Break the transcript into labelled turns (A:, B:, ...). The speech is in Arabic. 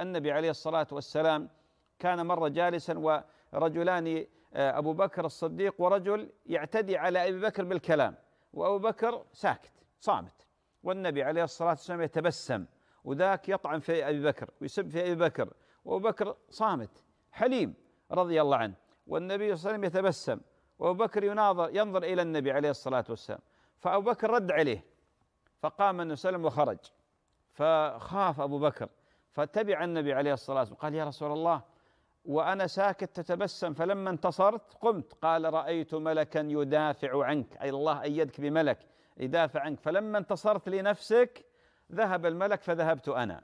A: النبي عليه الصلاة والسلام كان مرة جالسا ورجلان آه، أبو بكر الصديق ورجل يعتدي على أبي بكر بالكلام وأبو بكر ساكت صامت والنبي عليه الصلاة والسلام يتبسم وذاك يطعن في أبي بكر ويسب في أبي بكر وأبو بكر صامت حليم رضي الله عنه والنبي صلى الله عليه وسلم يتبسم وأبو بكر يناظر ينظر إلى النبي عليه الصلاة والسلام فأبو بكر رد عليه فقام النبي صلى الله عليه وسلم وخرج فخاف أبو بكر فتبع النبي عليه الصلاة والسلام قال يا رسول الله وأنا ساكت تتبسم فلما انتصرت قمت قال رأيت ملكا يدافع عنك أي الله أيدك بملك يدافع عنك فلما انتصرت لنفسك ذهب الملك فذهبت أنا